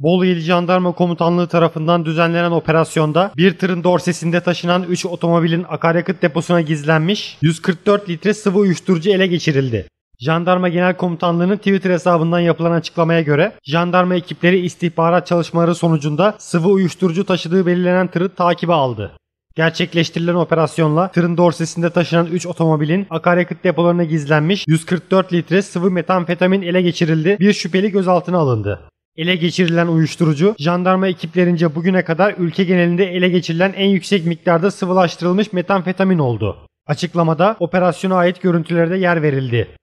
Bolu İl Jandarma Komutanlığı tarafından düzenlenen operasyonda bir tırın dorsesinde taşınan 3 otomobilin akaryakıt deposuna gizlenmiş 144 litre sıvı uyuşturucu ele geçirildi. Jandarma Genel Komutanlığı'nın Twitter hesabından yapılan açıklamaya göre jandarma ekipleri istihbarat çalışmaları sonucunda sıvı uyuşturucu taşıdığı belirlenen tırı takibe aldı. Gerçekleştirilen operasyonla tırın dorsesinde taşınan 3 otomobilin akaryakıt depolarına gizlenmiş 144 litre sıvı metamfetamin ele geçirildi, bir şüpheli gözaltına alındı ele geçirilen uyuşturucu, jandarma ekiplerince bugüne kadar ülke genelinde ele geçirilen en yüksek miktarda sıvılaştırılmış metamfetamin oldu. Açıklamada operasyona ait görüntülerde yer verildi.